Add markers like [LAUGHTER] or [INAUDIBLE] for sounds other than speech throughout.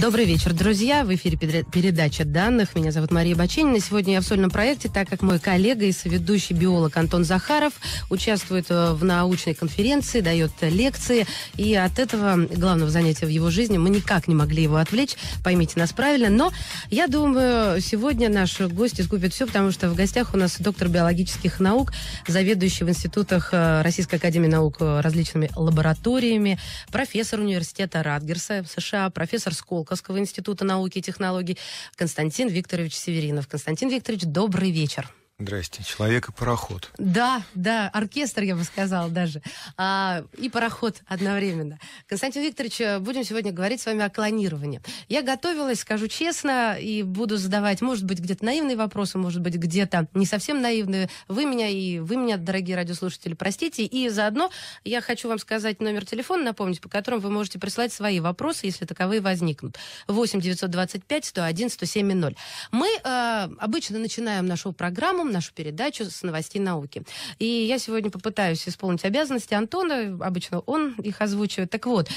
Добрый вечер, друзья. В эфире передача данных. Меня зовут Мария Баченина. Сегодня я в сольном проекте, так как мой коллега и соведущий биолог Антон Захаров участвует э, в научной конференции, дает э, лекции. И от этого главного занятия в его жизни мы никак не могли его отвлечь. Поймите нас правильно. Но я думаю, сегодня наши гости скупят все, потому что в гостях у нас доктор биологических наук, заведующий в институтах э, Российской Академии Наук различными лабораториями, профессор университета Радгерса в США, профессор Скол. Сколковского института науки и технологий Константин Викторович Северинов. Константин Викторович, добрый вечер. Здрасте. Человек и пароход. Да, да, оркестр, я бы сказала даже. А, и пароход одновременно. Константин Викторович, э, будем сегодня говорить с вами о клонировании. Я готовилась, скажу честно, и буду задавать, может быть, где-то наивные вопросы, может быть, где-то не совсем наивные. Вы меня и вы меня, дорогие радиослушатели, простите. И заодно я хочу вам сказать номер телефона, напомнить, по которому вы можете прислать свои вопросы, если таковые возникнут. 8 925 101 107 0. Мы э, обычно начинаем нашу программу Антоном нашу передачу с новостей науки. И я сегодня попытаюсь исполнить обязанности Антона. Обычно он их озвучивает. Так вот, э,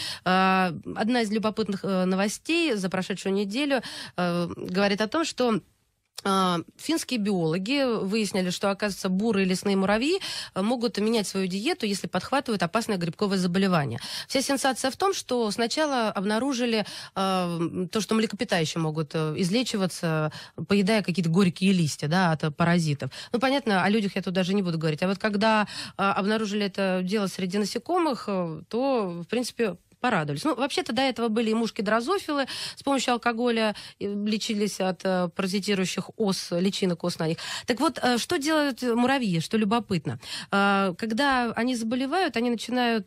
одна из любопытных э, новостей за прошедшую неделю э, говорит о том, что а, финские биологи выяснили, что, оказывается, бурые лесные муравьи э, могут менять свою диету, если подхватывают опасное грибковое заболевание. Вся сенсация в том, что сначала обнаружили э, то, что млекопитающие могут э, излечиваться, поедая какие-то горькие листья да, от паразитов. Ну, понятно, о людях я тут даже не буду говорить. А вот когда э, обнаружили это дело среди насекомых, э, то, в принципе, порадовались. Ну, вообще-то до этого были и мушки-дрозофилы. С помощью алкоголя лечились от э, паразитирующих ос, личинок ос на них. Так вот, э, что делают муравьи, что любопытно? Э, когда они заболевают, они начинают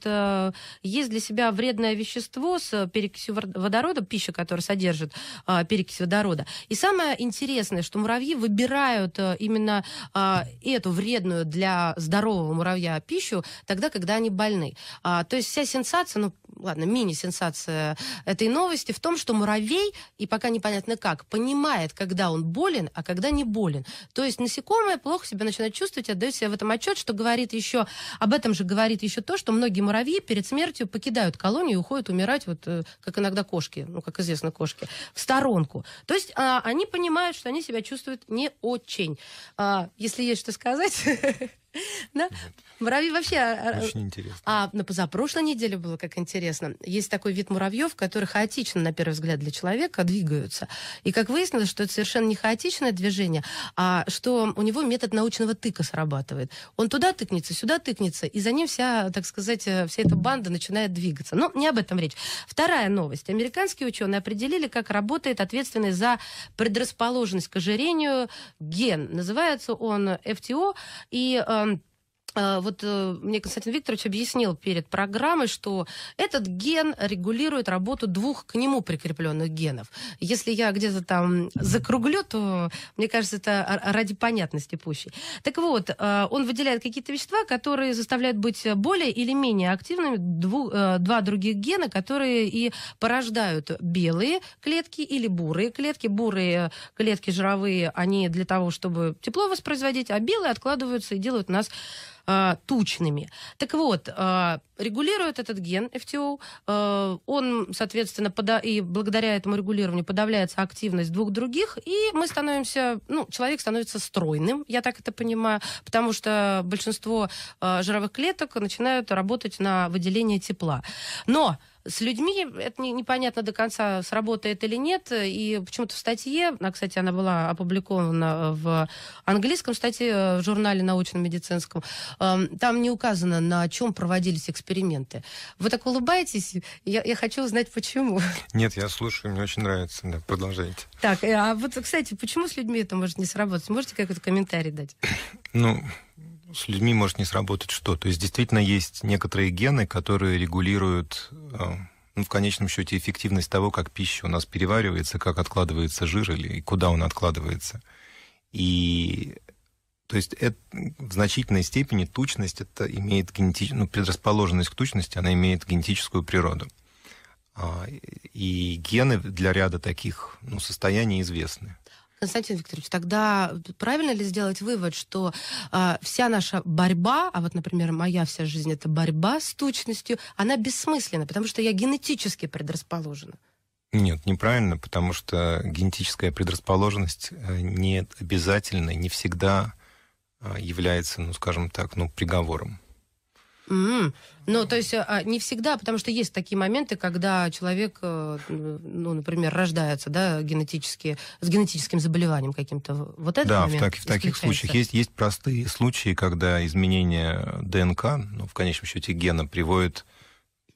есть для себя вредное вещество с перекисью водорода, пища, которая содержит перекись водорода. И самое интересное, что муравьи выбирают именно эту вредную для здорового муравья пищу тогда, когда они больны. А, то есть вся сенсация, ну, ладно, мини-сенсация этой новости в том, что муравей, и пока непонятно как, понимает, когда он болен, а когда не болен. То есть насекомое плохо себя начинает чувствовать, отдает себе в этом отчет, что говорит еще, об этом же говорит еще то, что многие муравьи перед смертью покидают колонию и уходят умирать, вот э, как иногда кошки, ну, как известно, кошки, в сторонку. То есть а, они понимают, что они себя чувствуют не очень. А, если есть что сказать... [LAUGHS] [LAUGHS] Да? Муравьи вообще... А, а, Очень интересно. А на позапрошлой неделе было как интересно. Есть такой вид муравьев, которые хаотично, на первый взгляд, для человека двигаются. И как выяснилось, что это совершенно не хаотичное движение, а что у него метод научного тыка срабатывает. Он туда тыкнется, сюда тыкнется, и за ним вся, так сказать, э, вся эта банда начинает двигаться. Но не об этом речь. Вторая новость. Американские ученые определили, как работает ответственный за предрасположенность к ожирению ген. Называется он FTO, и э, um, А, вот э, мне Константин Викторович объяснил перед программой, что этот ген регулирует работу двух к нему прикрепленных генов. Если я где-то там закруглю, то мне кажется, это ради понятности пущей. Так вот, а, он выделяет какие-то вещества, которые заставляют быть более или менее активными дву, э, два других гена, которые и порождают белые клетки или бурые клетки. Бурые клетки жировые, они для того, чтобы тепло воспроизводить, а белые откладываются и делают нас а, тучными. Так вот, а, регулирует этот ген FTO, а, он, соответственно, пода- и благодаря этому регулированию подавляется активность двух других, и мы становимся, ну, человек становится стройным, я так это понимаю, потому что большинство жировых клеток начинают работать на выделение тепла. Но с людьми это не, непонятно до конца, сработает или нет. И почему-то в статье, она, кстати, она была опубликована в английском статье э, в журнале научно-медицинском, эм, там не указано, на чем проводились эксперименты. Вы так улыбаетесь, я, я хочу узнать, почему. Нет, я слушаю, мне очень нравится. Да, продолжайте. Так, э, а вот, кстати, почему с людьми это может не сработать? Можете какой-то комментарий дать? Ну, с людьми может не сработать что. То есть действительно есть некоторые гены, которые регулируют э, ну, в конечном счете эффективность того, как пища у нас переваривается, как откладывается жир или куда он откладывается. И то есть это, в значительной степени тучность это имеет генетич... ну, предрасположенность к тучности, она имеет генетическую природу. А, и гены для ряда таких ну, состояний известны. Константин Викторович, тогда правильно ли сделать вывод, что э, вся наша борьба, а вот, например, моя вся жизнь это борьба с тучностью, она бессмысленна, потому что я генетически предрасположена? Нет, неправильно, потому что генетическая предрасположенность э, не обязательно, не всегда а, является, ну, скажем так, ну, приговором. Mm-hmm. Ну, то есть а, не всегда, потому что есть такие моменты, когда человек, э, ну, например, рождается, да, генетически, с генетическим заболеванием каким-то. Вот это Да, в, так, в таких случаях есть, есть простые случаи, когда изменение ДНК, ну, в конечном счете гена, приводит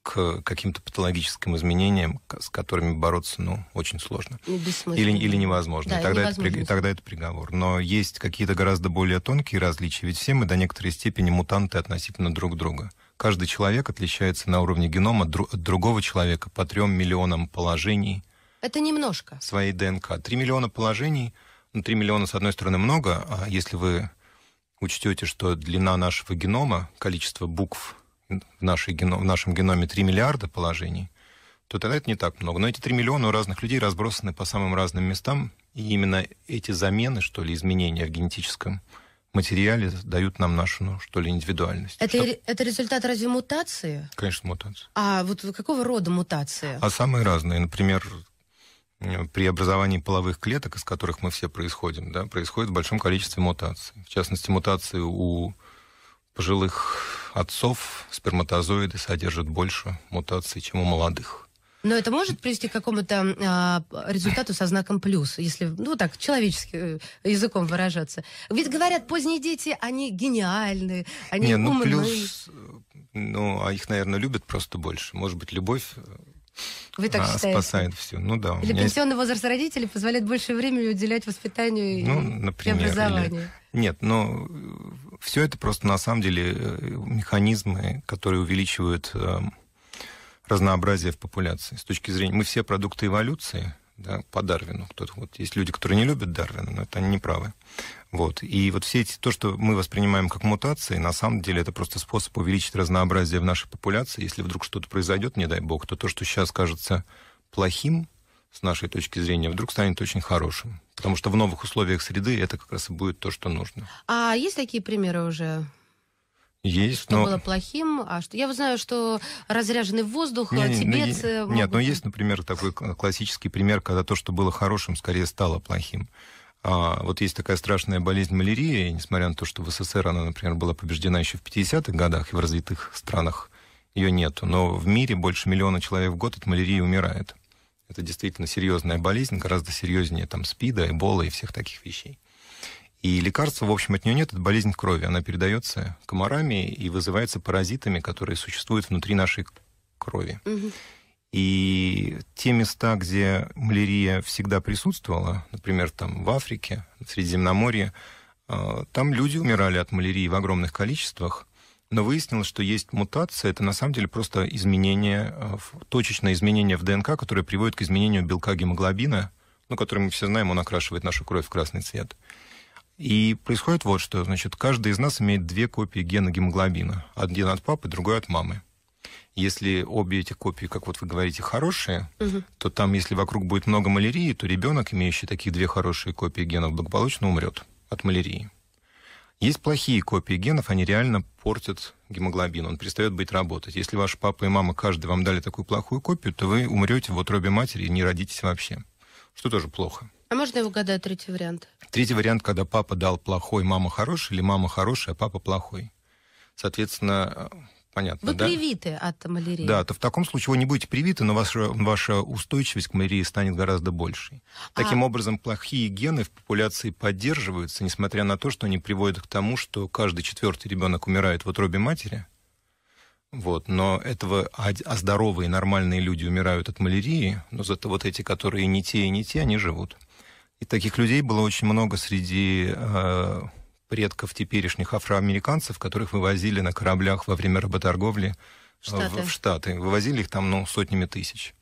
к каким-то патологическим изменениям, с которыми бороться, ну, очень сложно. Ну, или, или невозможно. Да, и тогда, невозможно. Это, и тогда это приговор. Но есть какие-то гораздо более тонкие различия, ведь все мы до некоторой степени мутанты относительно друг друга. Каждый человек отличается на уровне генома от другого человека по трем миллионам положений. Это немножко. Своей ДНК. Три миллиона положений. Ну, 3 миллиона, с одной стороны, много, а если вы учтете, что длина нашего генома, количество букв в, нашей геном, в нашем геноме 3 миллиарда положений, то тогда это не так много. Но эти 3 миллиона у разных людей разбросаны по самым разным местам, и именно эти замены, что ли, изменения в генетическом материале дают нам нашу, ну, что ли, индивидуальность. Это, что... это результат разве мутации? Конечно, мутация. А вот какого рода мутации? А самые разные. Например, при образовании половых клеток, из которых мы все происходим, да, происходит в большом количестве мутаций. В частности, мутации у пожилых отцов сперматозоиды содержат больше мутаций, чем у молодых. Но это может привести к какому-то а, результату со знаком плюс, если, ну так, человеческим э, языком выражаться. Ведь говорят, поздние дети, они гениальны, они Не, умные. ну плюс, э, ну, а их, наверное, любят просто больше. Может быть, любовь э, вы так а, считаете? Спасает все. Ну да. Или пенсионный есть... возраст родителей позволяет больше времени уделять воспитанию ну, и например, образованию. Или... Нет, но э, все это просто на самом деле э, механизмы, которые увеличивают э, разнообразие в популяции. С точки зрения... Мы все продукты эволюции, да, по Дарвину. Кто-то, вот, есть люди, которые не любят Дарвина, но это они не правы. Вот. И вот все эти, то, что мы воспринимаем как мутации, на самом деле это просто способ увеличить разнообразие в нашей популяции. Если вдруг что-то произойдет, не дай бог, то то, что сейчас кажется плохим, с нашей точки зрения, вдруг станет очень хорошим. Потому что в новых условиях среды это как раз и будет то, что нужно. А есть такие примеры уже? Есть, что но... было плохим, а что... Я знаю, что разряженный воздух, не, не, э, тибет... Не, э, могут... Нет, но ну есть, например, такой классический пример, когда то, что было хорошим, скорее стало плохим. А вот есть такая страшная болезнь малярии, и несмотря на то, что в СССР она, например, была побеждена еще в 50-х годах, и в развитых странах ее нету, но в мире больше миллиона человек в год от малярии умирает. Это действительно серьезная болезнь, гораздо серьезнее там СПИДа, Эбола и всех таких вещей. И лекарства, в общем, от нее нет, это болезнь крови. Она передается комарами и вызывается паразитами, которые существуют внутри нашей крови. Угу. И те места, где малярия всегда присутствовала, например, там в Африке, в Средиземноморье, а, там люди умирали от малярии в огромных количествах, но выяснилось, что есть мутация, это на самом деле просто изменение, а, точечное изменение в ДНК, которое приводит к изменению белка гемоглобина, ну, который мы все знаем, он окрашивает нашу кровь в красный цвет. И происходит вот что, значит, каждый из нас имеет две копии гена гемоглобина. Один от папы, другой от мамы. Если обе эти копии, как вот вы говорите, хорошие, угу. то там, если вокруг будет много малярии, то ребенок, имеющий такие две хорошие копии генов, благополучно умрет от малярии. Есть плохие копии генов, они реально портят гемоглобин, он перестает быть работать. Если ваш папа и мама каждый вам дали такую плохую копию, то вы умрете в утробе матери и не родитесь вообще, что тоже плохо. А можно я угадаю третий вариант? Третий вариант, когда папа дал плохой, мама хороший, или мама хорошая, а папа плохой. Соответственно, понятно, Вы да? привиты от малярии. Да, то в таком случае вы не будете привиты, но ваша, ваша устойчивость к малярии станет гораздо большей. А Таким а... образом, плохие гены в популяции поддерживаются, несмотря на то, что они приводят к тому, что каждый четвертый ребенок умирает в утробе матери. Вот, но этого, а здоровые, нормальные люди умирают от малярии, но зато вот эти, которые не те и не те, они живут. И таких людей было очень много среди э, предков теперешних афроамериканцев, которых вывозили на кораблях во время работорговли э, Штаты. В, Штаты. Вывозили их там ну, сотнями тысяч.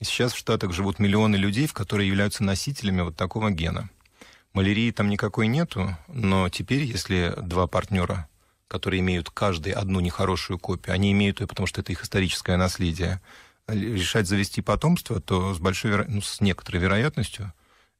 И сейчас в Штатах живут миллионы людей, которые являются носителями вот такого гена. Малярии там никакой нету, но теперь, если два партнера, которые имеют каждый одну нехорошую копию, они имеют ее, потому что это их историческое наследие, э, решать завести потомство, то с большой веро... ну, с некоторой вероятностью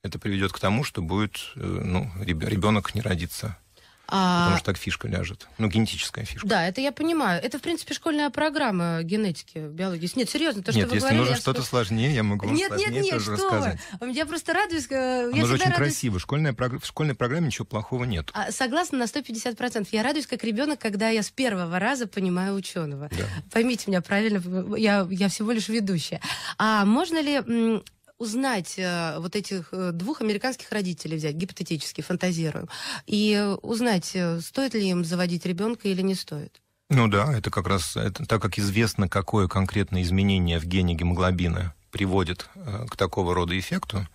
это приведет к тому, что будет э, ну, ребенок не родится а, Потому что так фишка ляжет. Ну, генетическая фишка. Да, это я понимаю. Это, в принципе, школьная программа генетики, биологии. Нет, серьезно, то, что Нет, вы если нужно что-то сп... сложнее, я могу вам нет, сложнее нет, тоже что рассказать. Вы. Я просто радуюсь. Э, Оно я же очень радуюсь... красиво. Школьная, прог... в школьной программе ничего плохого нет. А, согласна на 150%. Я радуюсь как ребенок, когда я с первого раза понимаю ученого. Да. Поймите меня правильно, я, я всего лишь ведущая. А можно ли узнать э, вот этих э, двух американских родителей взять, гипотетически, фантазируем, и узнать, э, стоит ли им заводить ребенка или не стоит? Ну да, это как раз, это, так как известно, какое конкретное изменение в гене гемоглобина приводит э, к такого рода эффекту,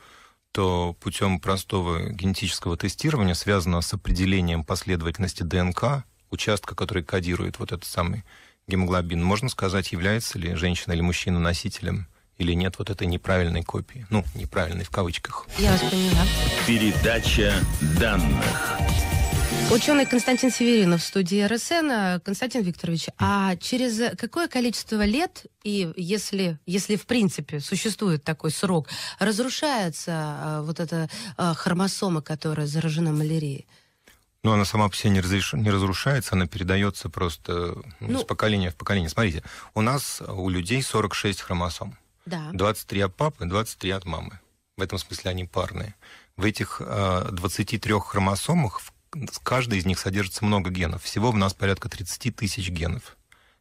то путем простого генетического тестирования связанного с определением последовательности ДНК, участка, который кодирует вот этот самый гемоглобин, можно сказать, является ли женщина или мужчина носителем или нет вот этой неправильной копии. Ну, неправильной в кавычках. Я вас поняла. Передача данных. Ученый Константин Северинов в студии РСН. Константин Викторович, а через какое количество лет, и если, если в принципе существует такой срок, разрушается а, вот эта а, хромосома, которая заражена малярией? Ну, она сама по себе не, разреш... не разрушается, она передается просто ну... с ну, поколения в поколение. Смотрите, у нас у людей 46 хромосом. Да. 23 от папы, 23 от мамы. В этом смысле они парные. В этих э, 23 хромосомах, каждый из них содержится много генов. Всего в нас порядка 30 тысяч генов.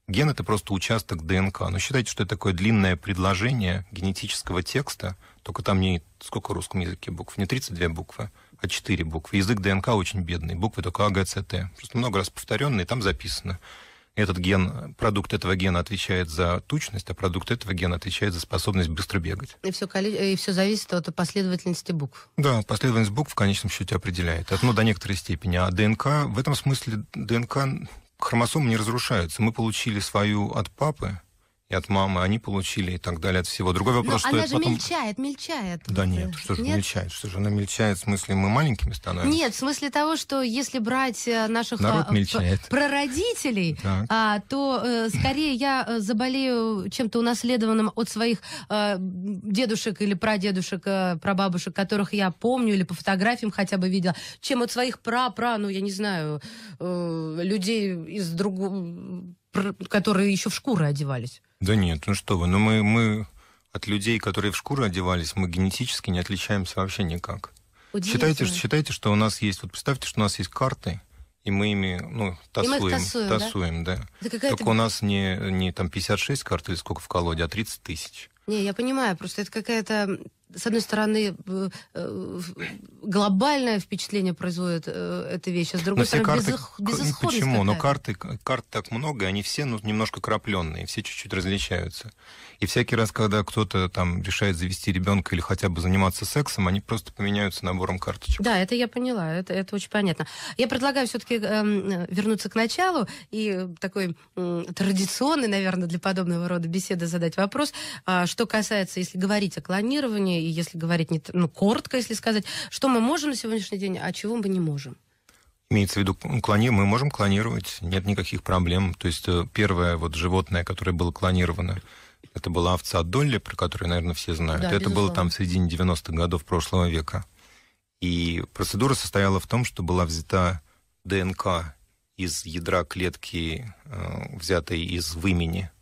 Ген – это просто участок ДНК. Но считайте, что это такое длинное предложение генетического текста, только там не сколько в русском языке букв? Не 32 буквы, а 4 буквы. Язык ДНК очень бедный, буквы только А, Г, Ц, Т. Просто много раз повторенные, там записано – этот ген, продукт этого гена отвечает за тучность, а продукт этого гена отвечает за способность быстро бегать. И все, и все зависит от последовательности букв. Да, последовательность букв в конечном счете определяет. Это, ну, до некоторой степени. А ДНК, в этом смысле ДНК хромосомы не разрушаются. Мы получили свою от папы, и от мамы они получили и так далее, от всего. Другой вопрос, Но ну, что она же потом... мельчает, мельчает. Да нет, что же нет? мельчает? Что же она мельчает? В смысле, мы маленькими становимся? Нет, в смысле того, что если брать э, наших Народ а, мельчает. прародителей, а, то э, скорее я э, заболею чем-то унаследованным от своих э, дедушек или прадедушек, э, прабабушек, которых я помню или по фотографиям хотя бы видела, чем от своих пра-пра, ну, я не знаю, э, людей из другого которые еще в шкуры одевались. Да нет, ну что вы, ну мы, мы от людей, которые в шкуру одевались, мы генетически не отличаемся вообще никак. Считайте, считайте, что у нас есть, вот представьте, что у нас есть карты, и мы ими ну, тасуем, тасуем, тасуем, да? да. да Только у нас не, не там 56 карт или сколько в колоде, а 30 тысяч. Не, я понимаю, просто это какая-то с одной стороны, э, э, глобальное впечатление производит э, эта вещь, а с другой но стороны, карты, ну, безысходность Почему? Но карты, карт так много, они все ну, немножко крапленные, все чуть-чуть различаются. И всякий раз, когда кто-то там решает завести ребенка или хотя бы заниматься сексом, они просто поменяются набором карточек. Да, это я поняла, это, это очень понятно. Я предлагаю все-таки э, вернуться к началу и такой э, традиционный, наверное, для подобного рода беседы задать вопрос, э, что что касается, если говорить о клонировании, и если говорить не, ну, коротко, если сказать, что мы можем на сегодняшний день, а чего мы не можем? Имеется в виду, клони... мы можем клонировать, нет никаких проблем. То есть э, первое вот животное, которое было клонировано, это была овца Долли, про которую, наверное, все знают. Да, это безусловно. было там в середине 90-х годов прошлого века. И процедура состояла в том, что была взята ДНК из ядра клетки, э, взятой из вымени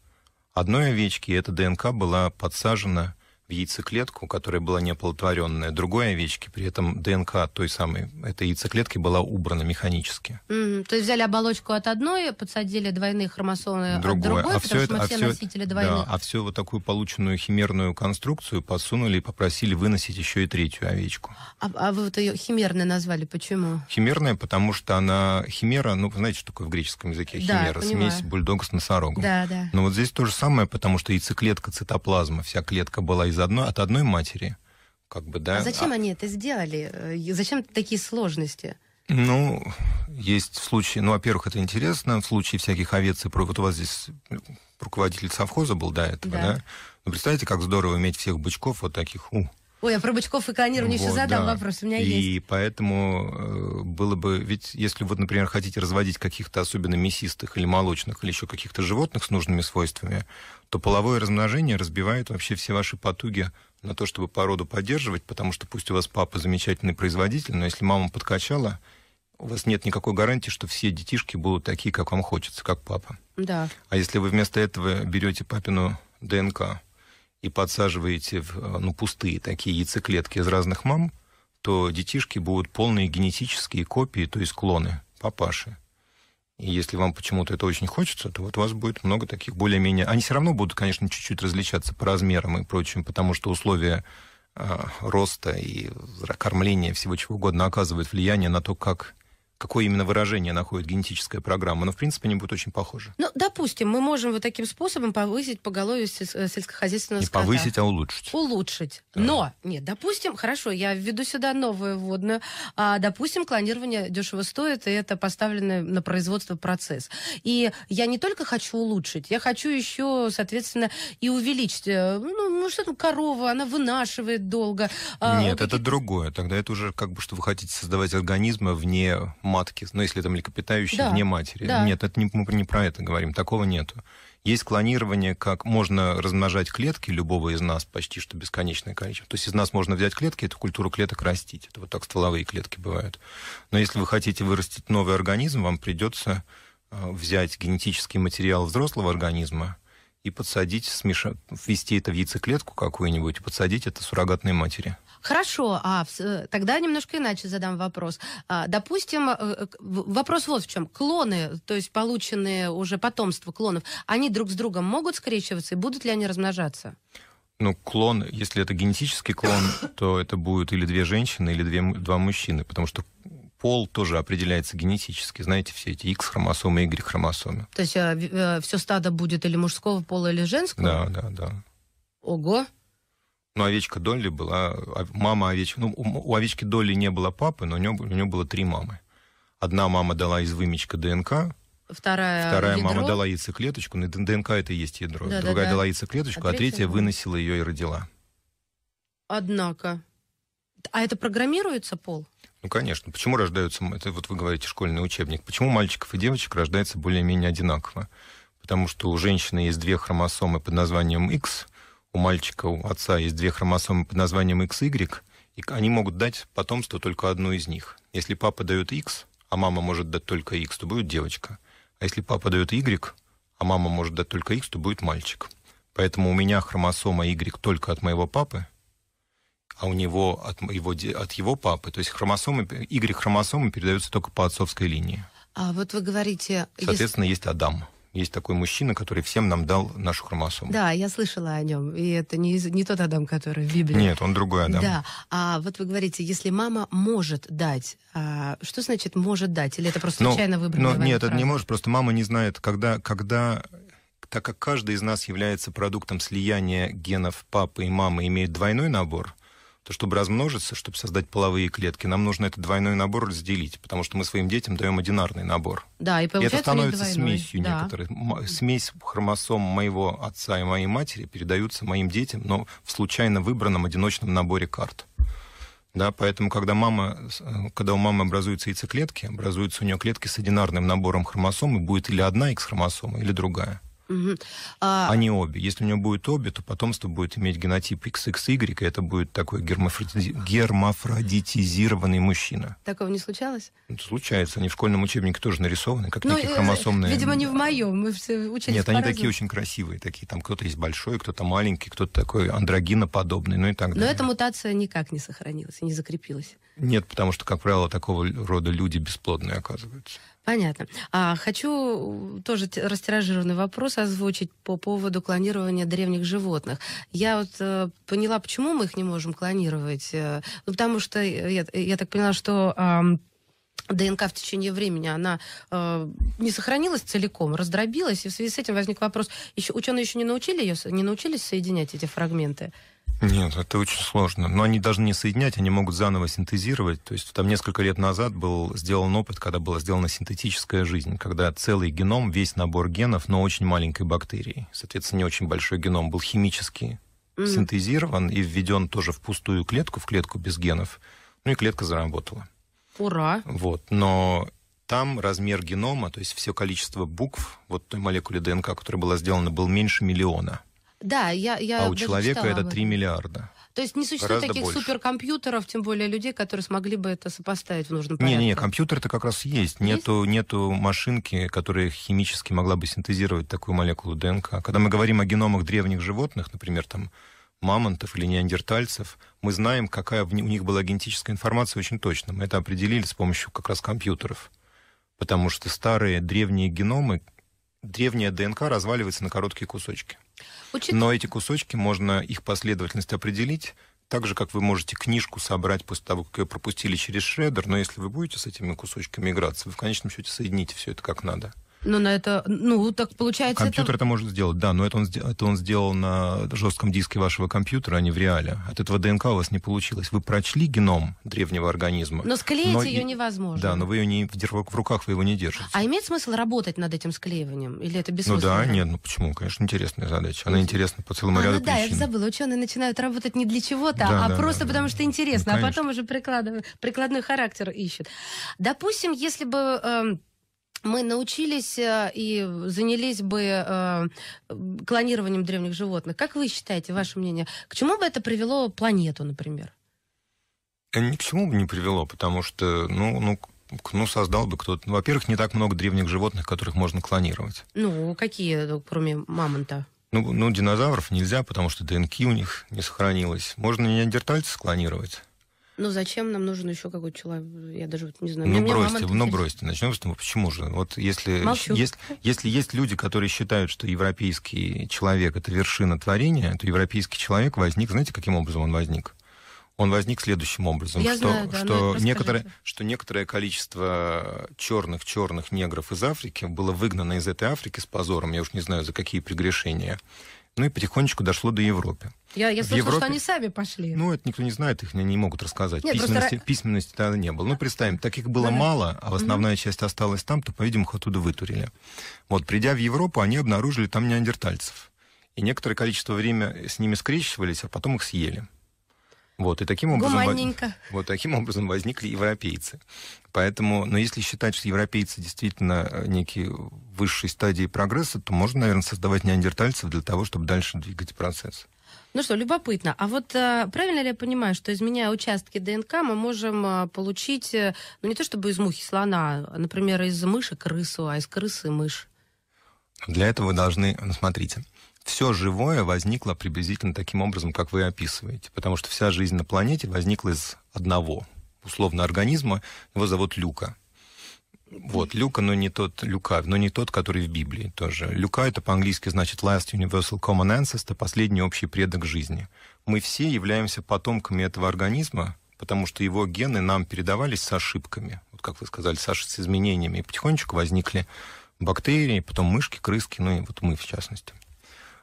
одной овечки эта ДНК была подсажена в яйцеклетку, которая была неоплодотворенная, другой овечки, при этом ДНК той самой этой яйцеклетки была убрана механически. Mm, то есть взяли оболочку от одной, подсадили двойные хромосомы другой. от другой, а все это, мы а все, носители двойных. Да, а всю вот такую полученную химерную конструкцию подсунули и попросили выносить еще и третью овечку. А, а вы вот ее химерной назвали, почему? Химерная, потому что она химера, ну, знаете, что такое в греческом языке химера? Да, смесь бульдога с носорогом. Да, да. Но вот здесь то же самое, потому что яйцеклетка, цитоплазма, вся клетка была из из одной, от одной матери. Как бы, да. А зачем а... они это сделали? Э, зачем такие сложности? Ну, есть случаи, ну, во-первых, это интересно, в случае всяких овец и Вот у вас здесь э, руководитель совхоза был до этого, да? да? Ну, представляете, как здорово иметь всех бычков вот таких, у, Ой, я а про бычков и клонирование вот, еще задам да. вопрос, у меня и есть. И поэтому э, было бы... Ведь если вот, например, хотите разводить каких-то особенно мясистых или молочных, или еще каких-то животных с нужными свойствами, то половое размножение разбивает вообще все ваши потуги на то, чтобы породу поддерживать, потому что пусть у вас папа замечательный производитель, но если мама подкачала, у вас нет никакой гарантии, что все детишки будут такие, как вам хочется, как папа. Да. А если вы вместо этого берете папину ДНК и подсаживаете в э, ну, пустые такие яйцеклетки из разных мам, то детишки будут полные генетические копии, то есть клоны папаши. И если вам почему-то это очень хочется, то вот у вас будет много таких более-менее... Они все равно будут, конечно, чуть-чуть различаться по размерам и прочим, потому что условия а, роста и кормления всего чего угодно оказывают влияние на то, как какое именно выражение находит генетическая программа, но, в принципе, они будут очень похожи. Ну, допустим, мы можем вот таким способом повысить поголовье э, сельскохозяйственного Не скота. повысить, а улучшить. Улучшить. Да. Но, нет, допустим, хорошо, я введу сюда новую вводную. А, допустим, клонирование дешево стоит, и это поставленный на производство процесс. И я не только хочу улучшить, я хочу еще, соответственно, и увеличить. Э, ну, ну что там, корова, она вынашивает долго. А, нет, а, это другое. Тогда это уже как бы, что вы хотите создавать организмы вне матки, но ну, если это млекопитающие да. вне матери. Да. Нет, это не, мы не про это говорим, такого нету. Есть клонирование, как можно размножать клетки любого из нас почти что бесконечное количество. То есть из нас можно взять клетки, эту культуру клеток растить. Это вот так стволовые клетки бывают. Но если вы хотите вырастить новый организм, вам придется э, взять генетический материал взрослого организма и подсадить, смеша... ввести это в яйцеклетку какую-нибудь, и подсадить это суррогатной матери. Хорошо, а э, тогда немножко иначе задам вопрос. А, допустим, э, э, вопрос вот в чем. Клоны, то есть полученные уже потомство клонов, они друг с другом могут скрещиваться и будут ли они размножаться? Ну, клон, если это генетический клон, [LAUGHS] то это будут или две женщины, или две, два мужчины, потому что пол тоже определяется генетически. Знаете, все эти X-хромосомы, Y-хромосомы. То есть а, все стадо будет или мужского пола, или женского? Да, да, да. Ого! Ну, овечка Долли была... А, мама овечки... Ну, у овечки Долли не было папы, но у нее, у нее было три мамы. Одна мама дала из вымечка ДНК, Вторая, Вторая ядро. мама дала яйцеклеточку, ну ДНК это и есть ядро. Да, Другая да, да. дала яйцеклеточку, а, а третья выносила ее и родила. Однако. А это программируется пол? Ну, конечно. Почему рождаются, это вот вы говорите, школьный учебник, почему мальчиков и девочек рождается более-менее одинаково? Потому что у женщины есть две хромосомы под названием X, у мальчика, у отца есть две хромосомы под названием XY, и они могут дать потомство только одну из них. Если папа дает X, а мама может дать только X, то будет девочка. А если папа дает Y, а мама может дать только X, то будет мальчик. Поэтому у меня хромосома Y только от моего папы, а у него от его, от его папы. То есть хромосомы, Y-хромосомы передаются только по отцовской линии. А вот вы говорите... Соответственно, если... есть Адам есть такой мужчина, который всем нам дал нашу хромосому. Да, я слышала о нем. И это не, не тот Адам, который в Библии. Нет, он другой Адам. Да. А вот вы говорите, если мама может дать, а что значит может дать? Или это просто но, ну, случайно выбранная но, ну, Нет, фраза? это не может, просто мама не знает, когда, когда так как каждый из нас является продуктом слияния генов папы и мамы, имеет двойной набор, то чтобы размножиться, чтобы создать половые клетки, нам нужно этот двойной набор разделить, потому что мы своим детям даем одинарный набор. Да, и получается и это становится двойной. смесью да. некоторых. А, смесь хромосом моего отца и моей матери передаются моим детям, но в случайно выбранном одиночном наборе карт. Да, поэтому, когда, мама, э, когда у мамы образуются яйцеклетки, образуются у нее клетки с одинарным набором хромосом, и будет или одна X-хромосома, или другая. Угу. А... Они обе. Если у него будет обе, то потомство будет иметь генотип XXY, и это будет такой гермафроди... гермафродитизированный мужчина. Такого не случалось? Ну, случается. Они в школьном учебнике тоже нарисованы, как такие ну, э, хромосомные... Видимо, не в моем. Мы все учились Нет, они такие очень красивые. такие. Там кто-то есть большой, кто-то маленький, кто-то такой андрогиноподобный, ну и так далее. Но эта мутация никак не сохранилась не закрепилась. Нет, потому что, как правило, такого рода люди бесплодные оказываются. Понятно. А хочу тоже растиражированный вопрос озвучить по поводу клонирования древних животных. Я вот э, поняла, почему мы их не можем клонировать. Э, ну, потому что э, я, э, я так поняла, что... Э, ДНК в течение времени она э, не сохранилась целиком, раздробилась, и в связи с этим возник вопрос: еще ученые еще не научили ее, не научились соединять эти фрагменты? Нет, это очень сложно. Но они даже не соединять, они могут заново синтезировать. То есть там несколько лет назад был сделан опыт, когда была сделана синтетическая жизнь, когда целый геном, весь набор генов, но очень маленькой бактерии. Соответственно, не очень большой геном был химически mm-hmm. синтезирован и введен тоже в пустую клетку, в клетку без генов. Ну и клетка заработала. Ура! Вот, но там размер генома, то есть все количество букв вот той молекуле ДНК, которая была сделана, был меньше миллиона. Да, я, я а у человека это 3 миллиарда. То есть не существует Гораздо таких больше. суперкомпьютеров, тем более людей, которые смогли бы это сопоставить в нужном порядке. Не-не, компьютер-то как раз есть. есть. Нету, нету машинки, которая химически могла бы синтезировать такую молекулу ДНК. Когда мы говорим о геномах древних животных, например, там мамонтов или неандертальцев, мы знаем, какая у них была генетическая информация очень точно. Мы это определили с помощью как раз компьютеров. Потому что старые древние геномы, древняя ДНК разваливается на короткие кусочки. Учит... Но эти кусочки можно их последовательность определить. Так же, как вы можете книжку собрать после того, как ее пропустили через шредер, но если вы будете с этими кусочками играться, вы в конечном счете соедините все это как надо. Но ну, на это, ну, так получается... Компьютер это... это может сделать, да, но это он, это он сделал на жестком диске вашего компьютера, а не в реале. От этого ДНК у вас не получилось. Вы прочли геном древнего организма. Но склеить но... ее невозможно. Да, но вы ее не в руках, вы его не держите. А имеет смысл работать над этим склеиванием? Или это бессмысленно? Ну да, нет, ну почему? Конечно, интересная задача. Она интересна по целому а, ряду ну, да, причин. я забыла. Ученые начинают работать не для чего-то, да, а да, просто да, потому да. что интересно. Ну, а потом уже прикладной характер ищут. Допустим, если бы... Э, мы научились э, и занялись бы э, клонированием древних животных. Как вы считаете, ваше мнение, к чему бы это привело планету, например? Э, ни к чему бы не привело, потому что, ну, ну, ну, создал бы кто-то. Ну, во-первых, не так много древних животных, которых можно клонировать. Ну, какие, кроме мамонта? Ну, ну, динозавров нельзя, потому что ДНК у них не сохранилось. Можно неандертальцев клонировать. Ну зачем нам нужен еще какой-то человек? Я даже вот не знаю. Ну, Мне бросьте, ну бросьте. Начнем с того, почему же? Вот если, если, если есть люди, которые считают, что европейский человек это вершина творения, то европейский человек возник, знаете, каким образом он возник? он возник следующим образом, Я что, знаю, да, что, некоторое, что некоторое количество черных-черных негров из Африки было выгнано из этой Африки с позором, я уж не знаю, за какие прегрешения ну и потихонечку дошло до Европы. Я, я слышала, Европе... что они сами пошли. Ну, это никто не знает, их не могут рассказать. Нет, письменности, просто... письменности тогда не было. Ну, представим, таких было да, ну, мало, а основная угу. часть осталась там, то, по-видимому, их оттуда вытурили. Вот, придя в Европу, они обнаружили там неандертальцев. И некоторое количество времени с ними скрещивались, а потом их съели. Вот, и таким образом, вот таким образом возникли европейцы. Поэтому, но ну, если считать, что европейцы действительно э, некие высшей стадии прогресса, то можно, наверное, создавать неандертальцев для того, чтобы дальше двигать процесс. Ну что, любопытно. А вот а, правильно ли я понимаю, что изменяя участки ДНК, мы можем а, получить, ну не то чтобы из мухи слона, а, например, из мыши крысу, а из крысы мышь? Для этого вы должны, ну, смотрите, все живое возникло приблизительно таким образом, как вы описываете. Потому что вся жизнь на планете возникла из одного, условно, организма. Его зовут Люка. Вот, Люка, но не тот Люка, но не тот, который в Библии тоже. Люка это по-английски значит last universal common ancestor, последний общий предок жизни. Мы все являемся потомками этого организма, потому что его гены нам передавались с ошибками. Вот как вы сказали, Саша, с изменениями. И потихонечку возникли бактерии, потом мышки, крыски, ну и вот мы в частности.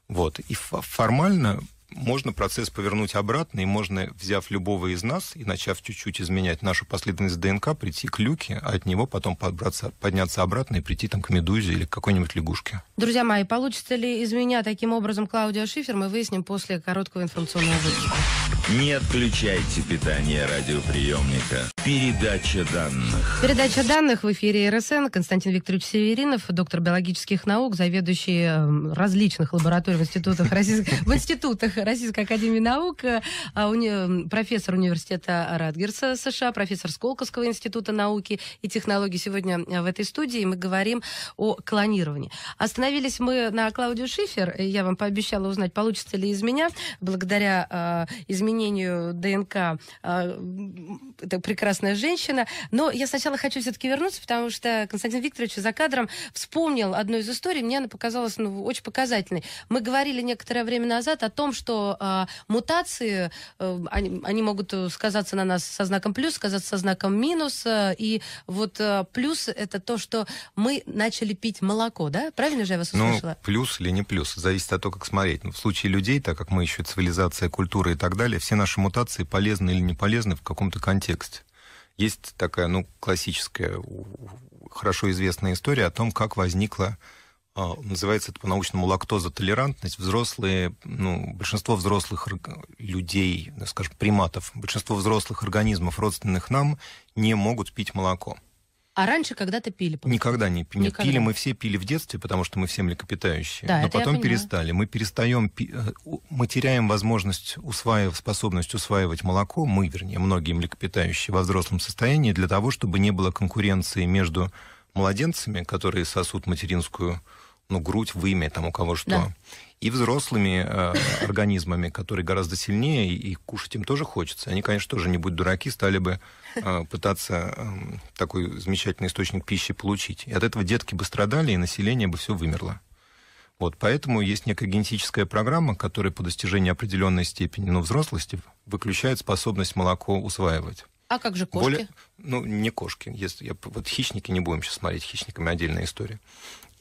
Вот. И формально можно процесс повернуть обратно, и можно, взяв любого из нас и начав чуть-чуть изменять нашу последовательность ДНК, прийти к люке, а от него потом подбраться, подняться обратно и прийти там к медузе или к какой-нибудь лягушке. Друзья мои, получится ли из меня таким образом Клаудио Шифер, мы выясним после короткого информационного выпуска. Не отключайте питание радиоприемника. Передача данных. Передача данных в эфире РСН. Константин Викторович Северинов, доктор биологических наук, заведующий эм, различных лабораторий в институтах, в институтах Российской Академии Наук, э, а уни... Э, профессор университета Радгерса США, профессор Сколковского института науки и технологий сегодня э, в этой студии. Мы говорим о клонировании. Остановились мы на Клаудию Шифер. Я вам пообещала узнать, получится ли из меня, благодаря э, изменению ДНК, э, это прекрасная женщина. Но я сначала хочу все-таки вернуться, потому что Константин Викторович за кадром вспомнил одну из историй, мне она показалась ну, очень показательной. Мы говорили некоторое время назад о том, что что э, мутации, э, они, они могут э, сказаться на нас со знаком плюс, сказаться со знаком минус. Э, и вот э, плюс это то, что мы начали пить молоко, да? Правильно же я вас ну, услышала? Ну, плюс или не плюс, зависит от того, как смотреть. Но в случае людей, так как мы еще цивилизация, культура и так далее, все наши мутации полезны или не полезны в каком-то контексте. Есть такая, ну, классическая, хорошо известная история о том, как возникла а, называется это по-научному лактозотолерантность. Взрослые, ну, большинство взрослых людей, скажем, приматов, большинство взрослых организмов, родственных нам, не могут пить молоко. А раньше когда-то пили? Получается? Никогда не, не Никогда. пили. Мы все пили в детстве, потому что мы все млекопитающие. Да, Но потом перестали. Мы перестаем, э, мы теряем возможность, усваив, способность усваивать молоко, мы, вернее, многие млекопитающие во взрослом состоянии, для того, чтобы не было конкуренции между младенцами, которые сосут материнскую ну, грудь, вымя, там у кого что. Да. И взрослыми э, [LAUGHS] организмами, которые гораздо сильнее, и, кушать им тоже хочется. Они, конечно, тоже не будь дураки, стали бы э, пытаться э, такой замечательный источник пищи получить. И от этого детки бы страдали, и население бы все вымерло. Вот, поэтому есть некая генетическая программа, которая по достижении определенной степени ну, взрослости выключает способность молоко усваивать. А как же кошки? Более, ну, не кошки. Если, я, вот хищники не будем сейчас смотреть, хищниками отдельная история.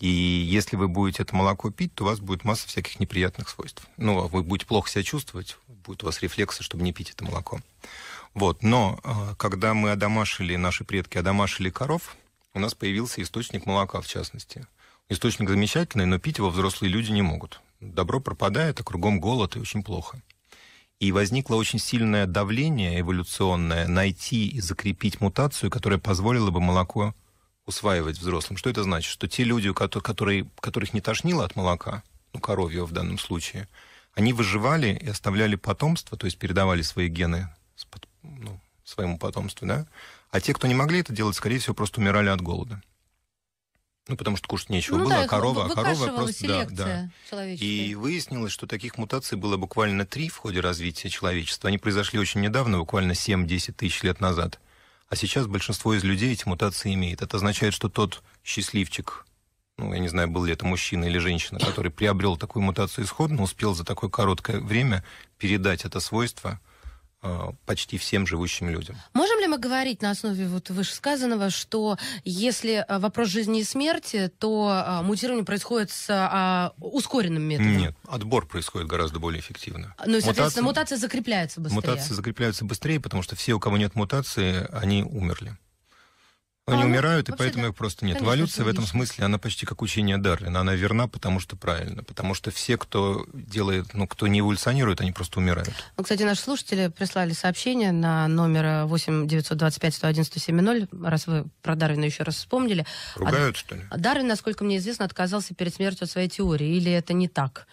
И если вы будете это молоко пить, то у вас будет масса всяких неприятных свойств. Ну, а вы будете плохо себя чувствовать, будут у вас рефлексы, чтобы не пить это молоко. Вот. Но а, когда мы одомашили, наши предки одомашили коров, у нас появился источник молока, в частности. Источник замечательный, но пить его взрослые люди не могут. Добро пропадает, а кругом голод, и очень плохо. И возникло очень сильное давление эволюционное найти и закрепить мутацию, которая позволила бы молоко усваивать взрослым. Что это значит? Что те люди, которые, которых не тошнило от молока, ну, коровьего в данном случае, они выживали и оставляли потомство, то есть передавали свои гены ну, своему потомству, да? А те, кто не могли это делать, скорее всего, просто умирали от голода. Ну, потому что кушать нечего ну, было, а да, а корова, а корова просто... Да, да. И выяснилось, что таких мутаций было буквально три в ходе развития человечества. Они произошли очень недавно, буквально 7-10 тысяч лет назад. А сейчас большинство из людей эти мутации имеет. Это означает, что тот счастливчик, ну, я не знаю, был ли это мужчина или женщина, который приобрел такую мутацию исходно, успел за такое короткое время передать это свойство – Э, почти всем живущим людям. Можем ли мы говорить на основе вот вышесказанного, что если э, вопрос жизни и смерти, то э, мутирование происходит с ускоренным методом? Нет, отбор происходит гораздо более эффективно. Ну и, соответственно, мутация, мутация закрепляется быстрее. Мутация закрепляется быстрее, потому что все, у кого нет мутации, они умерли не умирают, и поэтому да. их просто нет. Конечно, Эволюция в этом смысле, она почти как учение Дарвина. Она верна, потому что правильно. Потому что все, кто делает, ну, кто не эволюционирует, они просто умирают. Ну, кстати, наши слушатели прислали сообщение на номер 8 925 111 70, раз вы про Дарвина еще раз вспомнили. Ругают, а, что ли? Дарвин, насколько мне известно, отказался перед смертью от своей теории. Или это не так?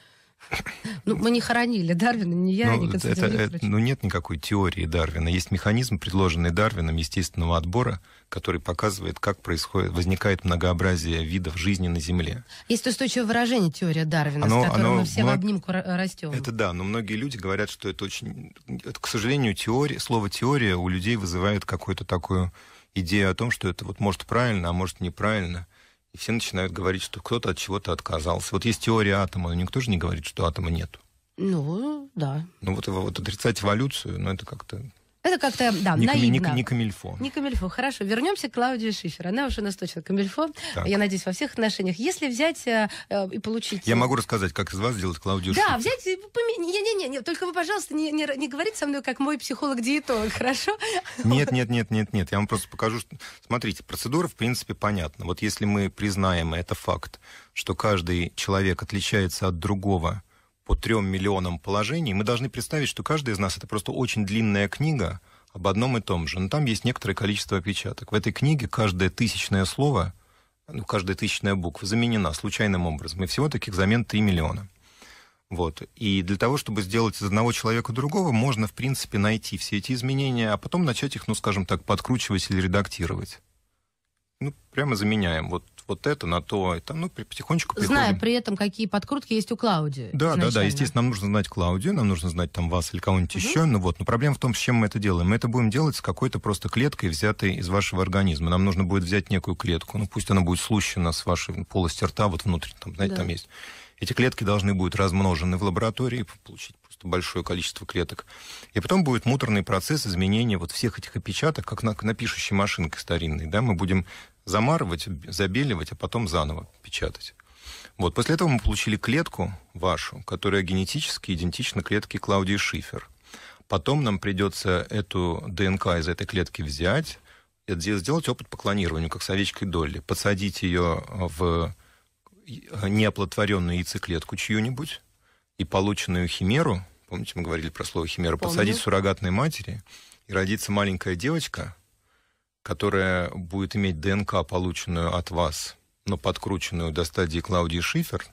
Ну, мы не хоронили Дарвина, не я, ну, ни Константин это, Ну, нет никакой теории Дарвина. Есть механизм, предложенный Дарвином естественного отбора, который показывает, как происходит, возникает многообразие видов жизни на Земле. Есть устойчивое выражение теория Дарвина, оно, с которым оно, мы все мы, в обнимку растем. Это да, но многие люди говорят, что это очень... Это, к сожалению, теория, слово «теория» у людей вызывает какую-то такую идею о том, что это вот может правильно, а может неправильно – и все начинают говорить, что кто-то от чего-то отказался. Вот есть теория атома, но никто же не говорит, что атома нет. Ну, да. Ну вот, вот отрицать эволюцию, ну это как-то... Это как-то, да, не наивно. Ками, не, не камильфо. Не камильфо. Хорошо, вернемся к Клаудии Шифер. Она уже у нас точно камильфо, так. я надеюсь, во всех отношениях. Если взять э, э и получить... Я э, могу рассказать, как из вас сделать Клаудию Шифер. Да, взять и поменять. Не-не-не, только вы, пожалуйста, не, не, не говорите со мной, как мой психолог-диетолог, хорошо? Нет, нет, нет, нет, нет. Я вам просто покажу. Что... Смотрите, процедура, в принципе, понятна. Вот если мы признаем, это факт, что каждый человек отличается от другого по трем миллионам положений, мы должны представить, что каждая из нас это просто очень длинная книга об одном и том же. Но там есть некоторое количество опечаток. В этой книге каждое тысячное слово, ну, каждая тысячная буква заменена случайным образом. И всего таких замен 3 миллиона. Вот. И для того, чтобы сделать из одного человека другого, можно, в принципе, найти все эти изменения, а потом начать их, ну, скажем так, подкручивать или редактировать ну, прямо заменяем вот, вот это на то, это, ну, потихонечку приходим. Зная при этом, какие подкрутки есть у Клаудии. Да, изначально. да, да, естественно, нам нужно знать Клаудию, нам нужно знать там вас или кого-нибудь угу. еще, ну вот, но проблема в том, с чем мы это делаем. Мы это будем делать с какой-то просто клеткой, взятой из вашего организма. Нам нужно будет взять некую клетку, ну, пусть она будет слущена с вашей полости рта, вот внутрь, там, знаете, да. там есть. Эти клетки должны будут размножены в лаборатории, получить просто большое количество клеток. И потом будет муторный процесс изменения вот всех этих опечаток, как на, на пишущей машинке старинной. Да? Мы будем замарывать, забеливать, а потом заново печатать. Вот. После этого мы получили клетку вашу, которая генетически идентична клетке Клаудии Шифер. Потом нам придется эту ДНК из этой клетки взять, сделать опыт по клонированию, как с овечкой Долли. Подсадить ее в неоплодотворенную яйцеклетку чью-нибудь, и полученную химеру, помните, мы говорили про слово химера, Помню. посадить суррогатной матери, и родится маленькая девочка, которая будет иметь ДНК, полученную от вас, но подкрученную до стадии Клаудии Шифер.